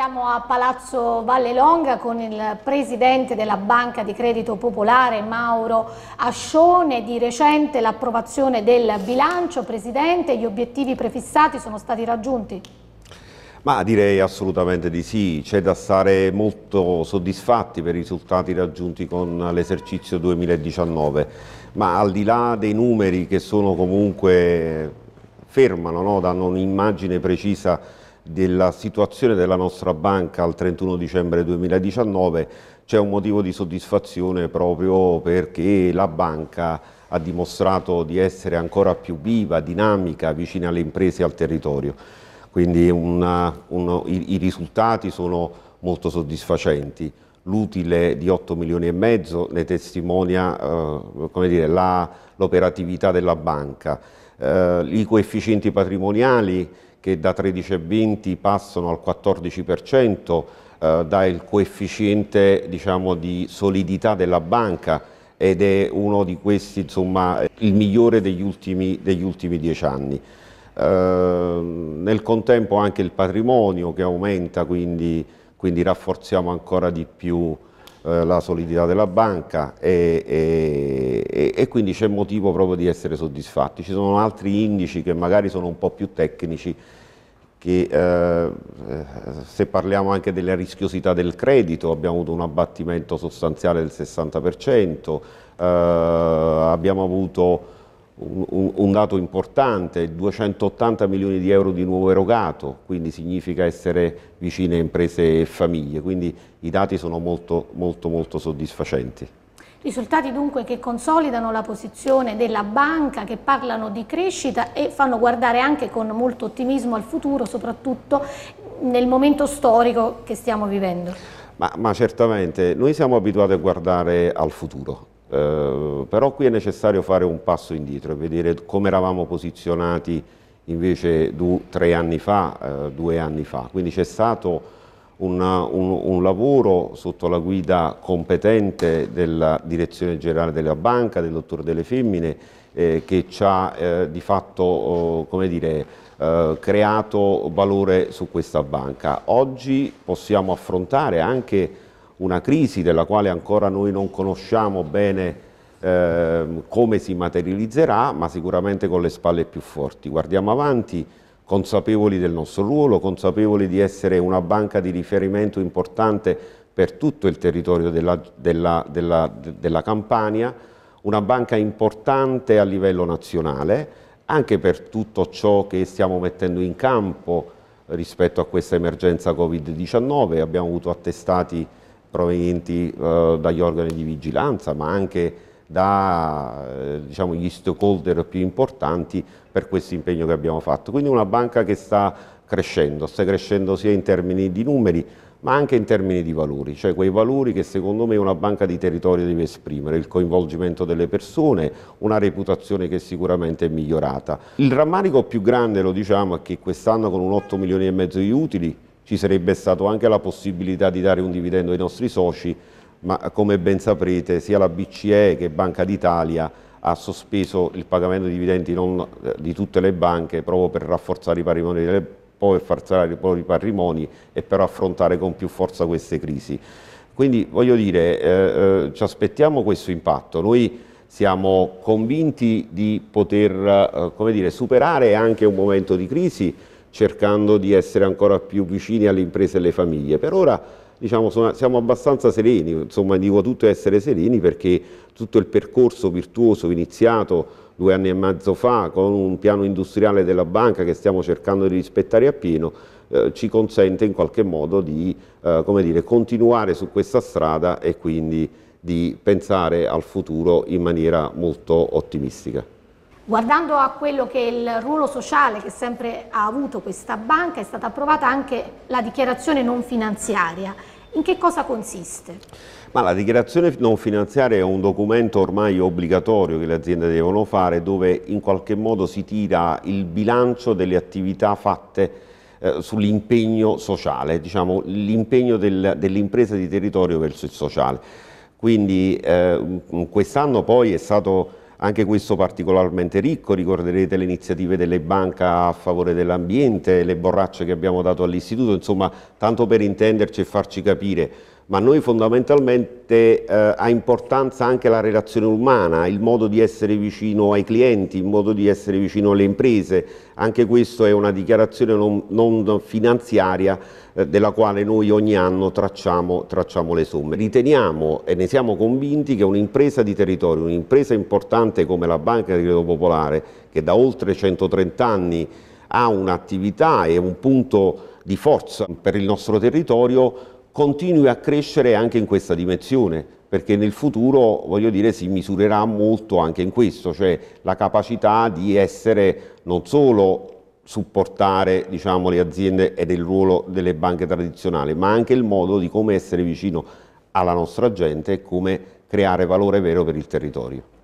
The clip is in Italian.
Siamo a Palazzo Valle Longa con il presidente della Banca di Credito Popolare Mauro Ascione. Di recente l'approvazione del bilancio, presidente, gli obiettivi prefissati sono stati raggiunti? Ma direi assolutamente di sì, c'è da stare molto soddisfatti per i risultati raggiunti con l'esercizio 2019, ma al di là dei numeri che sono comunque fermano, no? danno un'immagine precisa della situazione della nostra banca al 31 dicembre 2019 c'è un motivo di soddisfazione proprio perché la banca ha dimostrato di essere ancora più viva, dinamica, vicina alle imprese e al territorio. Quindi una, uno, i, i risultati sono molto soddisfacenti l'utile di 8 milioni e mezzo ne testimonia eh, l'operatività della banca. Eh, I coefficienti patrimoniali che da 13,20 passano al 14%, eh, dà il coefficiente diciamo, di solidità della banca ed è uno di questi, insomma, il migliore degli ultimi, degli ultimi dieci anni. Eh, nel contempo anche il patrimonio che aumenta, quindi, quindi rafforziamo ancora di più eh, la solidità della banca e, e e, e quindi c'è motivo proprio di essere soddisfatti. Ci sono altri indici che magari sono un po' più tecnici, che eh, se parliamo anche della rischiosità del credito abbiamo avuto un abbattimento sostanziale del 60%, eh, abbiamo avuto un, un, un, dato importante, 280 milioni di euro di nuovo erogato, quindi significa essere vicine a imprese e famiglie, quindi i dati sono molto molto molto soddisfacenti. Risultati dunque che consolidano la posizione della banca, che parlano di crescita e fanno guardare anche con molto ottimismo al futuro, soprattutto nel momento storico che stiamo vivendo. Ma, ma certamente, noi siamo abituati a guardare al futuro, eh, però qui è necessario fare un passo indietro e vedere come eravamo posizionati invece du, tre anni fa, eh, due anni fa. Quindi c'è stato una, un, un, lavoro sotto la guida competente della direzione generale della banca, del dottor Delle Femmine, eh, che ci ha eh, di fatto oh, eh, dire, creato valore su questa banca. Oggi possiamo affrontare anche una crisi della quale ancora noi non conosciamo bene ehm, come si materializzerà, ma sicuramente con le spalle più forti. Guardiamo avanti, consapevoli del nostro ruolo, consapevoli di essere una banca di riferimento importante per tutto il territorio della, della, della, della Campania, una banca importante a livello nazionale, anche per tutto ciò che stiamo mettendo in campo rispetto a questa emergenza Covid-19. Abbiamo avuto attestati provenienti eh, dagli organi di vigilanza, ma anche da eh, diciamo, stakeholder più importanti per questo impegno che abbiamo fatto. Quindi una banca che sta crescendo, sta crescendo sia in termini di numeri ma anche in termini di valori, cioè quei valori che secondo me una banca di territorio deve esprimere, il coinvolgimento delle persone, una reputazione che sicuramente è migliorata. Il rammarico più grande, lo diciamo, è che quest'anno con un 8 milioni e mezzo di utili ci sarebbe stata anche la possibilità di dare un dividendo ai nostri soci, ma come ben saprete sia la BCE che Banca d'Italia ha sospeso il pagamento di dividendi non, eh, di tutte le banche proprio per rafforzare i patrimoni delle poi forzare i propri patrimoni e per affrontare con più forza queste crisi. Quindi voglio dire, eh, eh, ci aspettiamo questo impatto. Noi siamo convinti di poter eh, dire, superare anche un momento di crisi cercando di essere ancora più vicini alle imprese e alle famiglie. Per ora diciamo, sono, siamo abbastanza sereni, insomma dico tutto essere sereni perché tutto il percorso virtuoso iniziato due anni e mezzo fa con un piano industriale della banca che stiamo cercando di rispettare appieno, eh, ci consente in qualche modo di eh, dire, continuare su questa strada e quindi di pensare al futuro in maniera molto ottimistica. Guardando a quello che è il ruolo sociale che sempre ha avuto questa banca, è stata approvata anche la dichiarazione non finanziaria. In che cosa consiste? Ma la dichiarazione non finanziaria è un documento ormai obbligatorio che le aziende devono fare dove in qualche modo si tira il bilancio delle attività fatte eh, sull'impegno sociale, diciamo l'impegno dell'impresa di territorio verso il sociale. Quindi eh, quest'anno poi è stato anche questo particolarmente ricco, ricorderete le iniziative delle banche a favore dell'ambiente, le borracce che abbiamo dato all'istituto, insomma tanto per intenderci e farci capire ma a noi fondamentalmente eh, ha importanza anche la relazione umana, il modo di essere vicino ai clienti, il modo di essere vicino alle imprese, anche questo è una dichiarazione non, non finanziaria eh, della quale noi ogni anno tracciamo, tracciamo, le somme. Riteniamo e ne siamo convinti che un'impresa di territorio, un'impresa importante come la Banca di Credito Popolare, che da oltre 130 anni ha un'attività e un punto di forza per il nostro territorio, continui a crescere anche in questa dimensione, perché nel futuro, voglio dire, si misurerà molto anche in questo, cioè la capacità di essere non solo supportare diciamo, le aziende ed il ruolo delle banche tradizionali, ma anche il modo di come essere vicino alla nostra gente e come creare valore vero per il territorio.